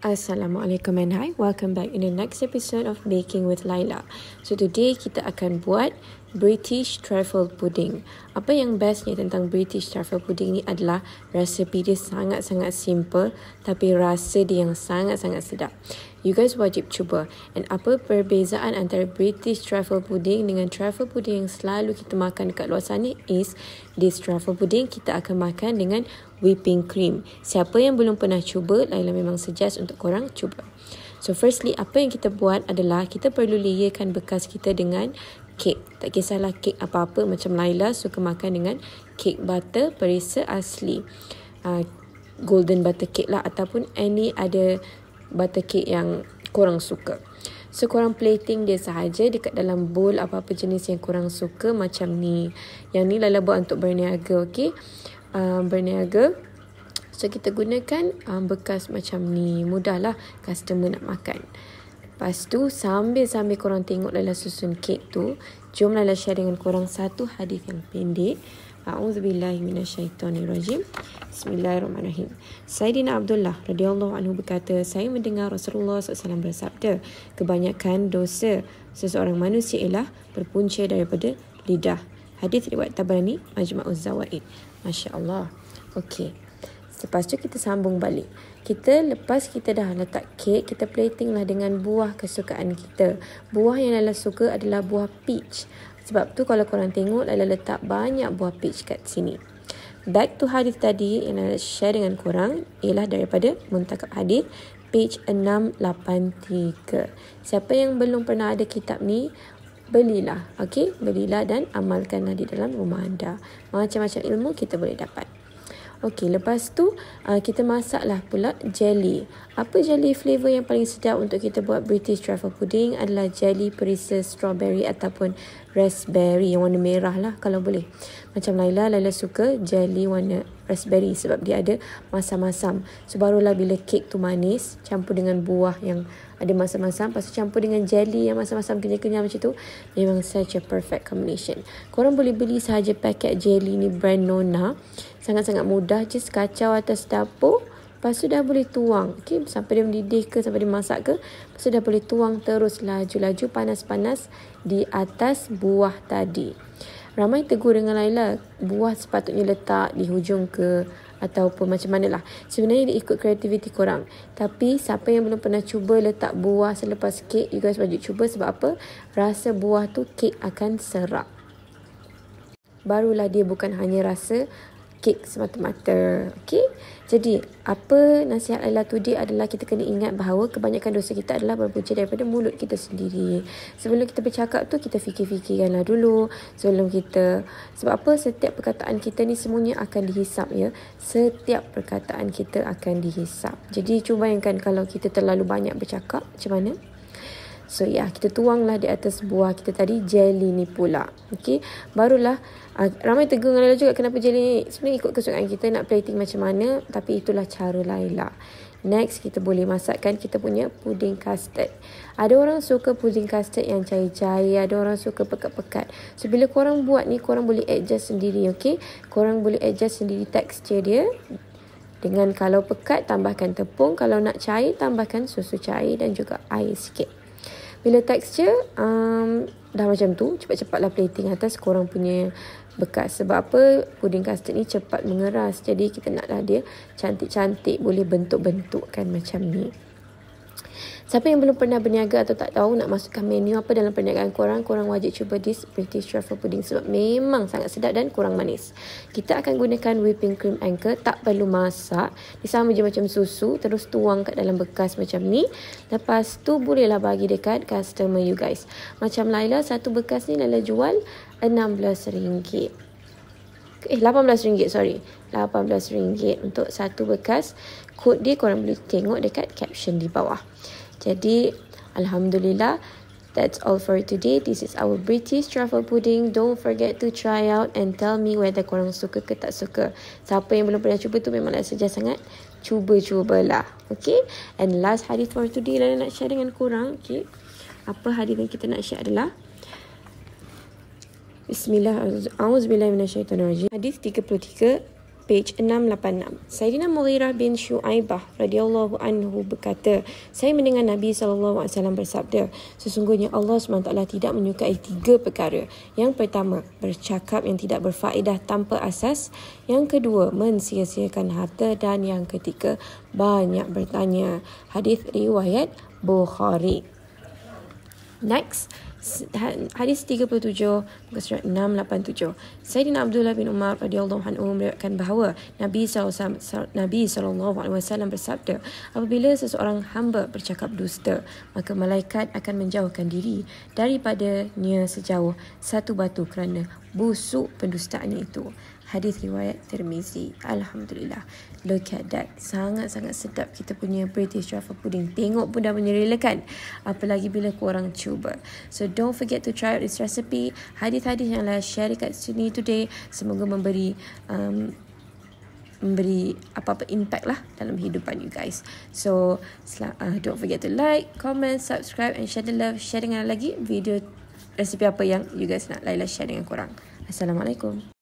Assalamualaikum and hi. Welcome back in the next episode of Baking with Laila. So today kita akan buat British Truffle Pudding. Apa yang bestnya tentang British Truffle Pudding ni adalah resepi dia sangat-sangat simple tapi rasa dia yang sangat-sangat sedap. You guys wajib cuba. And apa perbezaan antara British truffle pudding dengan truffle pudding yang selalu kita makan dekat luar sana is this truffle pudding kita akan makan dengan whipping cream. Siapa yang belum pernah cuba, Laila memang suggest untuk korang cuba. So firstly, apa yang kita buat adalah kita perlu layerkan bekas kita dengan kek. Tak kisahlah kek apa-apa macam Laila suka makan dengan kek butter perisa asli. Uh, golden butter cake lah ataupun any other butter cake yang korang suka. So korang plating dia sahaja dekat dalam bowl apa-apa jenis yang korang suka macam ni. Yang ni lala buat untuk berniaga okay, Um, ah, berniaga. So kita gunakan um, bekas macam ni. Mudahlah customer nak makan. Lepas tu sambil-sambil korang tengok lala susun kek tu. Jom lala share dengan korang satu hadis yang pendek. A'udzubillahi minasyaitonirrajim. Bismillahirrahmanirrahim. Sayyidina Abdullah radhiyallahu anhu berkata, saya mendengar Rasulullah sallallahu alaihi wasallam bersabda, kebanyakan dosa seseorang manusia ialah berpunca daripada lidah. Hadis riwayat Tabarani, Majma'uz Zawaid. Masya-Allah. Okey. Lepas tu kita sambung balik. Kita lepas kita dah letak kek, kita plating lah dengan buah kesukaan kita. Buah yang Nala suka adalah buah peach. Sebab tu kalau korang tengok Laila letak banyak buah peach kat sini. Back to hadis tadi yang Laila share dengan korang ialah daripada Muntakab Hadis page 683. Siapa yang belum pernah ada kitab ni, belilah. okay, belilah dan amalkanlah di dalam rumah anda. Macam-macam ilmu kita boleh dapat. Okey, lepas tu uh, kita masaklah pula jelly. Apa jelly flavour yang paling sedap untuk kita buat British Truffle Pudding adalah jelly perisa strawberry ataupun raspberry yang warna merah lah kalau boleh. Macam Laila, Laila suka jelly warna raspberry sebab dia ada masam-masam. So, barulah bila kek tu manis campur dengan buah yang ada masam-masam lepas campur dengan jelly yang masam-masam kenyal-kenyal macam tu memang such a perfect combination korang boleh beli sahaja paket jelly ni brand Nona sangat-sangat mudah just kacau atas dapur Lepas tu dah boleh tuang. Okay, sampai dia mendidih ke, sampai dia masak ke. Lepas tu dah boleh tuang terus laju-laju panas-panas di atas buah tadi. Ramai tegur dengan Laila. Buah sepatutnya letak di hujung ke ataupun macam mana lah Sebenarnya dia ikut kreativiti korang. Tapi siapa yang belum pernah cuba letak buah selepas kek, you guys wajib cuba sebab apa? Rasa buah tu kek akan serak Barulah dia bukan hanya rasa, kek semata-mata. Okay? Jadi, apa nasihat Laila today adalah kita kena ingat bahawa kebanyakan dosa kita adalah berpunca daripada mulut kita sendiri. Sebelum kita bercakap tu, kita fikir-fikirkanlah dulu sebelum kita. Sebab apa? Setiap perkataan kita ni semuanya akan dihisap ya. Setiap perkataan kita akan dihisap. Jadi, cuba bayangkan kalau kita terlalu banyak bercakap, macam mana? So ya, yeah, kita tuanglah di atas buah kita tadi jelly ni pula. Okey, barulah uh, ramai tegur dengan Laila juga kenapa jelly ni. Sebenarnya ikut kesukaan kita nak plating macam mana, tapi itulah cara Laila. Next kita boleh masakkan kita punya puding custard. Ada orang suka puding custard yang cair-cair, ada orang suka pekat-pekat. So bila korang buat ni korang boleh adjust sendiri, okey. Korang boleh adjust sendiri texture dia. Dengan kalau pekat tambahkan tepung, kalau nak cair tambahkan susu cair dan juga air sikit. Bila texture um, Dah macam tu Cepat-cepatlah plating atas Korang punya bekas Sebab apa Puding custard ni cepat mengeras Jadi kita naklah dia Cantik-cantik Boleh bentuk-bentukkan macam ni Siapa yang belum pernah berniaga atau tak tahu nak masukkan menu apa dalam perniagaan korang, korang wajib cuba this British Truffle Pudding sebab memang sangat sedap dan kurang manis. Kita akan gunakan whipping cream anchor, tak perlu masak. Dia sama je macam susu, terus tuang kat dalam bekas macam ni. Lepas tu bolehlah bagi dekat customer you guys. Macam Laila, satu bekas ni Laila jual RM16. Eh, RM18 sorry. RM18 untuk satu bekas. Kod dia korang boleh tengok dekat caption di bawah. Jadi, Alhamdulillah, that's all for today. This is our British truffle pudding. Don't forget to try out and tell me whether korang suka ke tak suka. Siapa yang belum pernah cuba tu memang nak suggest sangat. Cuba-cubalah. Okay? And last hadith for today, Lala nak share dengan korang. Okay? Apa hadith yang kita nak share adalah... Bismillah, A'udzubillah minasyaitan rajim. Hadis 33, page 686. Sayyidina Mughirah bin Shu'aibah radhiyallahu anhu berkata, saya mendengar Nabi saw bersabda, sesungguhnya Allah SWT tidak menyukai tiga perkara. Yang pertama, bercakap yang tidak berfaedah tanpa asas. Yang kedua, mensia-siakan harta dan yang ketiga, banyak bertanya. Hadis riwayat Bukhari. Next, Ha- hadis 37 muka surat 687 Sayyidina Abdullah bin Umar radhiyallahu anhu meriwayatkan bahawa Nabi SAW Nabi sallallahu alaihi wasallam bersabda apabila seseorang hamba bercakap dusta maka malaikat akan menjauhkan diri daripadanya sejauh satu batu kerana busuk pendustaannya itu hadis riwayat Tirmizi. Alhamdulillah. Look at that. Sangat-sangat sedap kita punya British truffle Pudding. Tengok pun dah menyerilakan. Apalagi bila korang cuba. So don't forget to try out this recipe. Hadis-hadis yang saya share dekat sini today. Semoga memberi um, memberi apa-apa impact lah dalam hidupan you guys. So uh, don't forget to like, comment, subscribe and share the love. Share dengan lagi video resipi apa yang you guys nak Laila share dengan korang. Assalamualaikum.